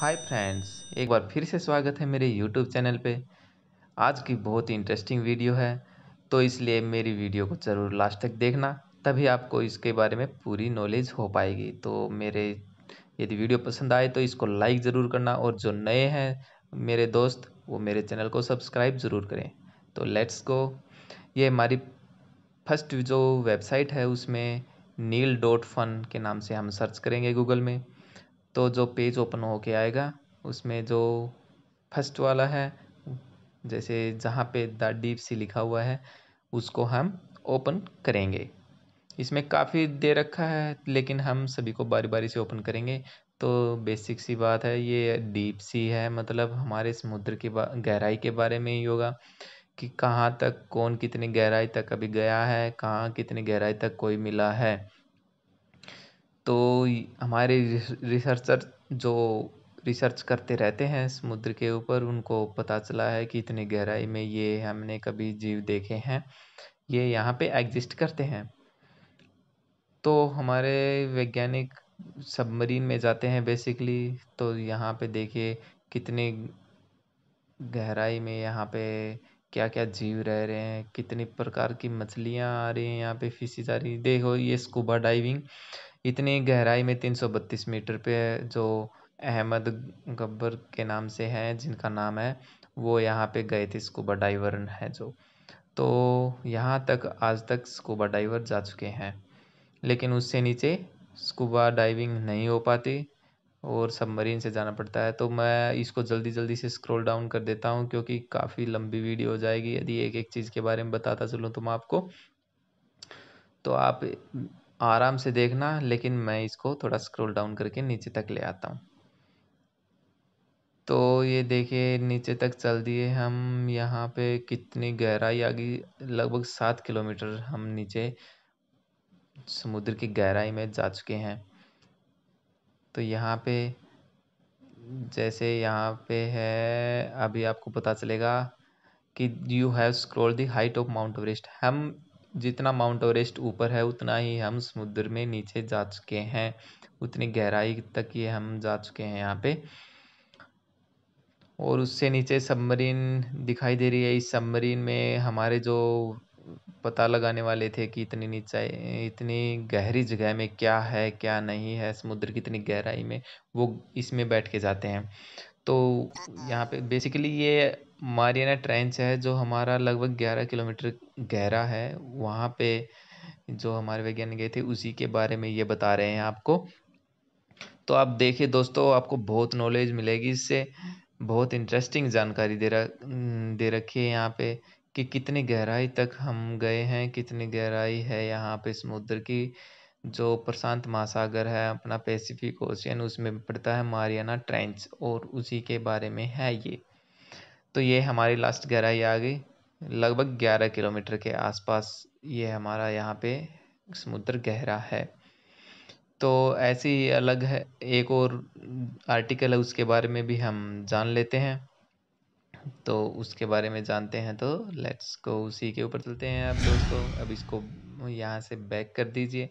Hi friends एक बार फिर से स्वागत है मेरे यूट्यूब चैनल पे आज की बहुत ही इंटरेस्टिंग वीडियो है तो इसलिए मेरी वीडियो को ज़रूर लास्ट तक देखना तभी आपको इसके बारे में पूरी नॉलेज हो पाएगी तो मेरे यदि वीडियो पसंद आए तो इसको लाइक ज़रूर करना और जो नए हैं मेरे दोस्त वो मेरे चैनल को सब्सक्राइब ज़रूर करें तो लेट्स गो ये हमारी फर्स्ट जो वेबसाइट है उसमें नील डॉट फन के नाम से हम सर्च करेंगे गूगल में तो जो पेज ओपन हो के आएगा उसमें जो फर्स्ट वाला है जैसे जहाँ पे द डीप सी लिखा हुआ है उसको हम ओपन करेंगे इसमें काफ़ी दे रखा है लेकिन हम सभी को बारी बारी से ओपन करेंगे तो बेसिक सी बात है ये डीप सी है मतलब हमारे समुद्र की गहराई के बारे में ही होगा कि कहाँ तक कौन कितनी गहराई तक अभी गया है कहाँ कितनी गहराई तक कोई मिला है तो हमारे रिसर्चर जो रिसर्च करते रहते हैं समुद्र के ऊपर उनको पता चला है कि इतनी गहराई में ये हमने कभी जीव देखे हैं ये यहाँ पे एग्जिस्ट करते हैं तो हमारे वैज्ञानिक सबमरीन में जाते हैं बेसिकली तो यहाँ पे देखिए कितने गहराई में यहाँ पे क्या क्या जीव रह रहे हैं कितनी प्रकार की मछलियाँ आ रही हैं यहाँ पे फिशिज आ रही देखो ये स्कूबा डाइविंग इतनी गहराई में तीन सौ बत्तीस मीटर पे जो अहमद गब्बर के नाम से हैं जिनका नाम है वो यहाँ पे गए थे स्कूबा डाइवर है जो तो यहाँ तक आज तक स्कूबा डाइवर जा चुके हैं लेकिन उससे नीचे स्कूबा डाइविंग नहीं हो पाती और सबमरीन से जाना पड़ता है तो मैं इसको जल्दी जल्दी से स्क्रॉल डाउन कर देता हूँ क्योंकि काफ़ी लंबी वीडियो हो जाएगी यदि एक एक चीज़ के बारे में बताता चलूँ तो मैं आपको तो आप आराम से देखना लेकिन मैं इसको थोड़ा स्क्रॉल डाउन करके नीचे तक ले आता हूँ तो ये देखिए नीचे तक चल दिए हम यहाँ पे कितनी गहराई आ गई लगभग सात किलोमीटर हम नीचे समुद्र की गहराई में जा चुके हैं तो यहाँ पे जैसे यहाँ पे है अभी आपको पता चलेगा कि you have scroll the height of mount Everest हम जितना माउंट एवरेस्ट ऊपर है उतना ही हम समुद्र में नीचे जा चुके हैं उतनी गहराई तक ये हम जा चुके हैं यहाँ पे और उससे नीचे सबमरीन दिखाई दे रही है इस सबमरीन में हमारे जो पता लगाने वाले थे कि इतनी नीचाई इतनी गहरी जगह में क्या है क्या नहीं है समुद्र की इतनी गहराई में वो इसमें बैठ के जाते हैं तो अच्छा। यहाँ पे बेसिकली ये मारियाना ट्रेंच है जो हमारा लगभग ग्यारह किलोमीटर गहरा है वहाँ पे जो हमारे वैज्ञानिक गए थे उसी के बारे में ये बता रहे हैं आपको तो आप देखिए दोस्तों आपको बहुत नॉलेज मिलेगी इससे बहुत इंटरेस्टिंग जानकारी दे रहा दे रखी है यहाँ पे कि कितनी गहराई तक हम गए हैं कितनी गहराई है यहाँ पे समुद्र की जो प्रशांत महासागर है अपना पैसिफिक ओशियन उसमें पड़ता है मारियाना ट्रेंच और उसी के बारे में है ये तो ये हमारी लास्ट गहराई आ गई लगभग ग्यारह किलोमीटर के आसपास ये हमारा यहाँ पे समुद्र गहरा है तो ऐसी अलग है एक और आर्टिकल है उसके बारे में भी हम जान लेते हैं तो उसके बारे में जानते हैं तो लेट्स को उसी के ऊपर चलते हैं आप दोस्तों अब इसको यहाँ से बैक कर दीजिए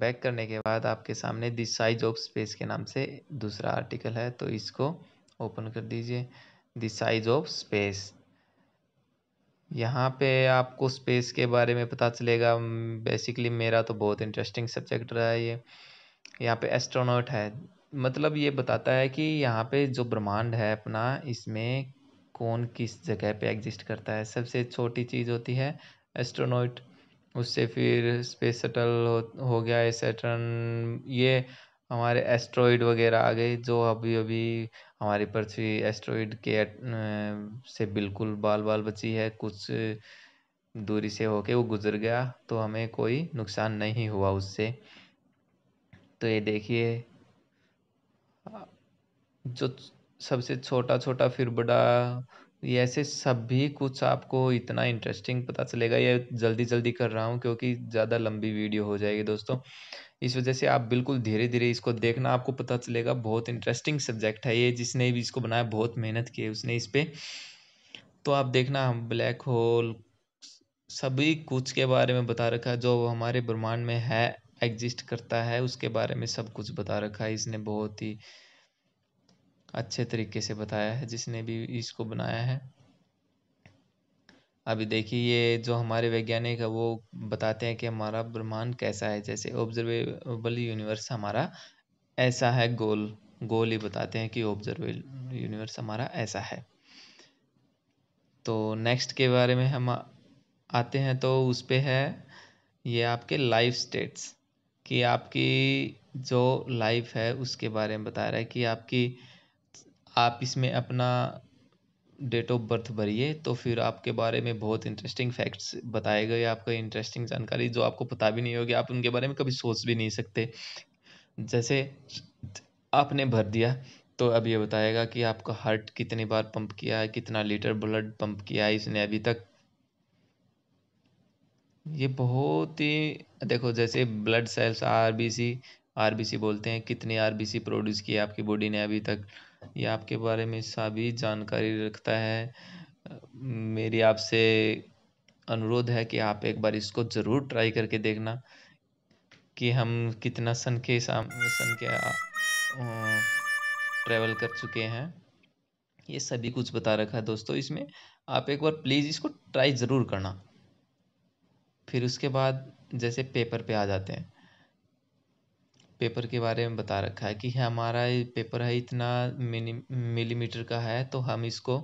बैक करने के बाद आपके सामने दी साइज ऑफ स्पेस के नाम से दूसरा आर्टिकल है तो इसको ओपन कर दीजिए द साइज ऑफ स्पेस यहाँ पे आपको स्पेस के बारे में पता चलेगा बेसिकली मेरा तो बहुत इंटरेस्टिंग सब्जेक्ट रहा है ये यहाँ पे एस्ट्रोनॉट है मतलब ये बताता है कि यहाँ पे जो ब्रह्मांड है अपना इसमें कौन किस जगह पे एग्जिस्ट करता है सबसे छोटी चीज़ होती है एस्ट्रोनॉट उससे फिर स्पेस शटल हो, हो गया सैटर्न ये हमारे एस्ट्रॉइड वगैरह आ गए जो अभी अभी हमारी पृथ्वी एस्ट्रॉइड के से बिल्कुल बाल बाल बची है कुछ दूरी से होके वो गुजर गया तो हमें कोई नुकसान नहीं हुआ उससे तो ये देखिए जो सबसे छोटा छोटा फिर बड़ा ये ऐसे सभी कुछ आपको इतना इंटरेस्टिंग पता चलेगा ये जल्दी जल्दी कर रहा हूँ क्योंकि ज़्यादा लंबी वीडियो हो जाएगी दोस्तों इस वजह से आप बिल्कुल धीरे धीरे इसको देखना आपको पता चलेगा बहुत इंटरेस्टिंग सब्जेक्ट है ये जिसने भी इसको बनाया बहुत मेहनत की है उसने इस पर तो आप देखना हम ब्लैक होल सभी कुछ के बारे में बता रखा है जो हमारे ब्रह्मांड में है एग्जिस्ट करता है उसके बारे में सब कुछ बता रखा है इसने बहुत ही अच्छे तरीके से बताया है जिसने भी इसको बनाया है अभी देखिए ये जो हमारे वैज्ञानिक है वो बताते हैं कि हमारा ब्रह्मांड कैसा है जैसे ऑब्जर्वेबल यूनिवर्स हमारा ऐसा है गोल गोल ही बताते हैं कि ऑब्जर्वेबल यूनिवर्स हमारा ऐसा है तो नेक्स्ट के बारे में हम आते हैं तो उस पर है ये आपके लाइफ स्टेट्स कि आपकी जो लाइफ है उसके बारे में बता रहा है कि आपकी आप इसमें अपना डेट ऑफ बर्थ भरिए तो फिर आपके बारे में बहुत इंटरेस्टिंग फैक्ट्स बताए गए आपको इंटरेस्टिंग जानकारी जो आपको पता भी नहीं होगी आप उनके बारे में कभी सोच भी नहीं सकते जैसे आपने भर दिया तो अब ये बताएगा कि आपका हार्ट कितनी बार पंप किया है कितना लीटर ब्लड पंप किया है इसने अभी तक ये बहुत ही देखो जैसे ब्लड सेल्स आरबीसी आरबीसी बोलते हैं बी आरबीसी प्रोड्यूस किया है आपकी बॉडी ने अभी तक ये आपके बारे में सभी जानकारी रखता है मेरी आपसे अनुरोध है कि आप एक बार इसको ज़रूर ट्राई करके देखना कि हम कितना सन के सामने सन के ट्रैवल कर चुके हैं ये सभी कुछ बता रखा है दोस्तों इसमें आप एक बार प्लीज़ इसको ट्राई ज़रूर करना फिर उसके बाद जैसे पेपर पे आ जाते हैं पेपर के बारे में बता रखा है कि हमारा ये पेपर है इतना मिनी मिलीमीटर का है तो हम इसको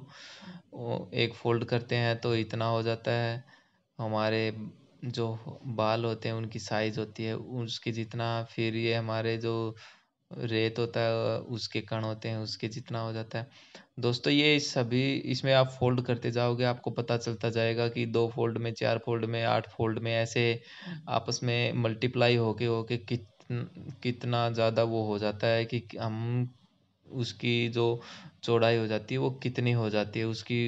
एक फोल्ड करते हैं तो इतना हो जाता है हमारे जो बाल होते हैं उनकी साइज होती है उसके जितना फिर ये हमारे जो रेत होता है उसके कण होते हैं उसके जितना हो जाता है दोस्तों ये सभी इसमें आप फोल्ड करते जाओगे आपको पता चलता जाएगा कि दो फोल्ड में चार फोल्ड में आठ फोल्ड में ऐसे आपस में मल्टीप्लाई होके होके कि कितना ज़्यादा वो हो जाता है कि हम उसकी जो चौड़ाई हो जाती है वो कितनी हो जाती है उसकी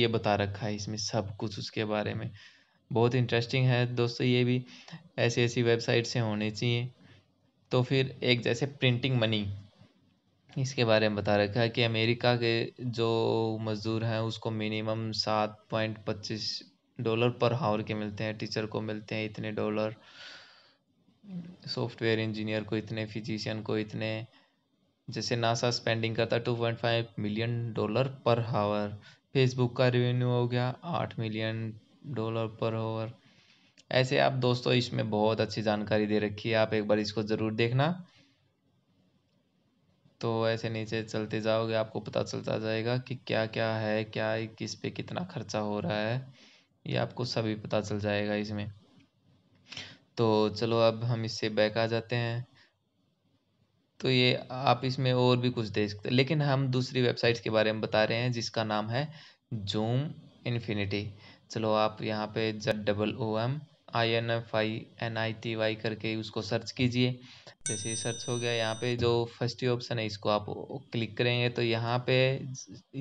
ये बता रखा है इसमें सब कुछ उसके बारे में बहुत इंटरेस्टिंग है दोस्तों ये भी ऐसी ऐसी वेबसाइट से होनी चाहिए तो फिर एक जैसे प्रिंटिंग मनी इसके बारे में बता रखा है कि अमेरिका के जो मज़दूर हैं उसको मिनिमम सात पॉइंट पच्चीस डॉलर पर हावर के मिलते हैं टीचर को मिलते हैं इतने डॉलर सॉफ्टवेयर इंजीनियर को इतने फिजिशियन को इतने जैसे नासा स्पेंडिंग करता two point five million dollar पर हावर फेसबुक का रेवेन्यू हो गया आठ मिलियन डॉलर पर हावर ऐसे आप दोस्तों इसमें बहुत अच्छी जानकारी दे रखी है आप एक बार इसको ज़रूर देखना तो ऐसे नीचे चलते जाओगे आपको पता चलता जाएगा कि क्या क्या है क्या किस पे कितना खर्चा हो रहा है ये आपको सभी पता चल जाएगा इसमें तो चलो अब हम इससे बैक आ जाते हैं तो ये आप इसमें और भी कुछ देख सकते लेकिन हम दूसरी वेबसाइट्स के बारे में बता रहे हैं जिसका नाम है जूम इन्फिनिटी चलो आप यहाँ पे Z double O M I N F I N I T Y करके उसको सर्च कीजिए जैसे सर्च हो गया यहाँ पे जो फर्स्ट ही ऑप्शन है इसको आप क्लिक करेंगे तो यहाँ पे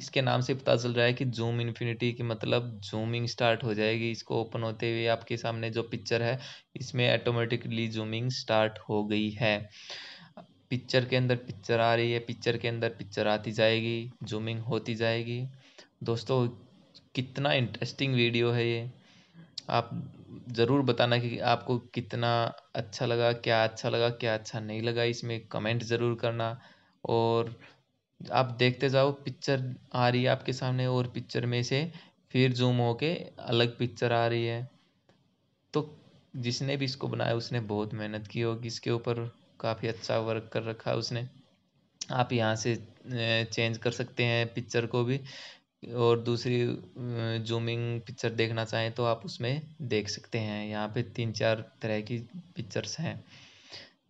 इसके नाम से पता चल रहा है कि जूम इन्फिनिटी की मतलब जूमिंग स्टार्ट हो जाएगी इसको ओपन होते हुए आपके सामने जो पिक्चर है इसमें ऑटोमेटिकली जूमिंग स्टार्ट हो गई है पिक्चर के अंदर पिक्चर आ रही है पिक्चर के अंदर पिक्चर आती जाएगी जूमिंग होती जाएगी दोस्तों कितना इंटरेस्टिंग वीडियो है ये आप ज़रूर बताना कि आपको कितना अच्छा लगा क्या अच्छा लगा क्या अच्छा नहीं लगा इसमें कमेंट ज़रूर करना और आप देखते जाओ पिक्चर आ रही है आपके सामने और पिक्चर में से फिर जूम होके अलग पिक्चर आ रही है तो जिसने भी इसको बनाया उसने बहुत मेहनत की होगी इसके ऊपर काफ़ी अच्छा वर्क कर रखा है उसने आप यहाँ से चेंज कर सकते हैं पिक्चर को भी और दूसरी ज़ूमिंग पिक्चर देखना चाहें तो आप उसमें देख सकते हैं यहाँ पे तीन चार तरह की पिक्चर्स हैं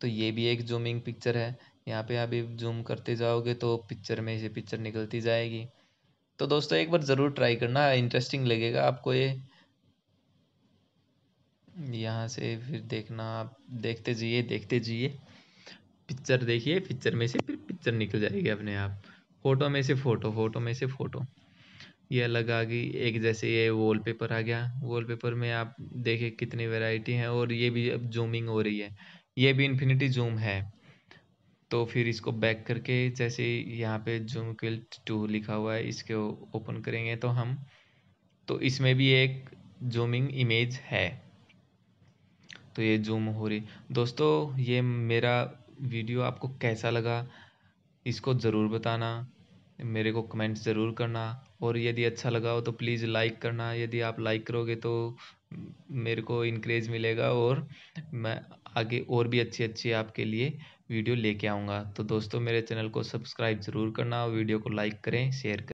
तो ये भी एक ज़ूमिंग पिक्चर है यहाँ पे आप ज़ूम करते जाओगे तो पिक्चर में से पिक्चर निकलती जाएगी तो दोस्तों एक बार ज़रूर ट्राई करना इंटरेस्टिंग लगेगा आपको ये यहाँ से फिर देखना आप देखते जाइए देखते जाइए पिक्चर देखिए पिक्चर में से फिर पिक्चर निकल जाएगी अपने आप फ़ोटो में से फ़ोटो फ़ोटो में से फ़ोटो यह लगा कि एक जैसे ये वॉलपेपर आ गया वॉलपेपर में आप देखें कितनी वैरायटी हैं और ये भी अब जूमिंग हो रही है ये भी इन्फिनिटी जूम है तो फिर इसको बैक करके जैसे यहाँ पे जूम क्विल्ट टू लिखा हुआ है इसके ओपन करेंगे तो हम तो इसमें भी एक जूमिंग इमेज है तो ये जूम हो रही दोस्तों ये मेरा वीडियो आपको कैसा लगा इसको ज़रूर बताना मेरे को कमेंट ज़रूर करना और यदि अच्छा लगा हो तो प्लीज़ लाइक करना यदि आप लाइक करोगे तो मेरे को इनक्रेज मिलेगा और मैं आगे और भी अच्छी अच्छी आपके लिए वीडियो लेके आऊँगा तो दोस्तों मेरे चैनल को सब्सक्राइब ज़रूर करना और वीडियो को लाइक करें शेयर करें